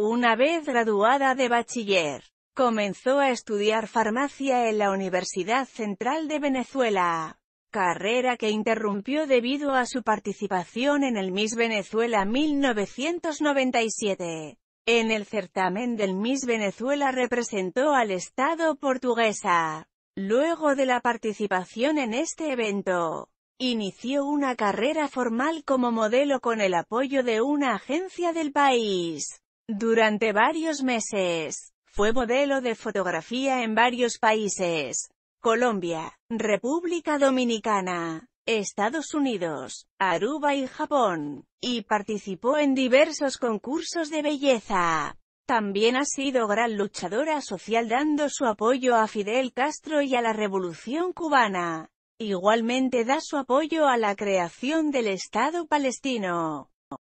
Una vez graduada de bachiller, comenzó a estudiar farmacia en la Universidad Central de Venezuela, carrera que interrumpió debido a su participación en el Miss Venezuela 1997. En el certamen del Miss Venezuela representó al Estado portuguesa. Luego de la participación en este evento, inició una carrera formal como modelo con el apoyo de una agencia del país. Durante varios meses, fue modelo de fotografía en varios países. Colombia, República Dominicana, Estados Unidos, Aruba y Japón, y participó en diversos concursos de belleza. También ha sido gran luchadora social dando su apoyo a Fidel Castro y a la Revolución Cubana. Igualmente da su apoyo a la creación del Estado palestino.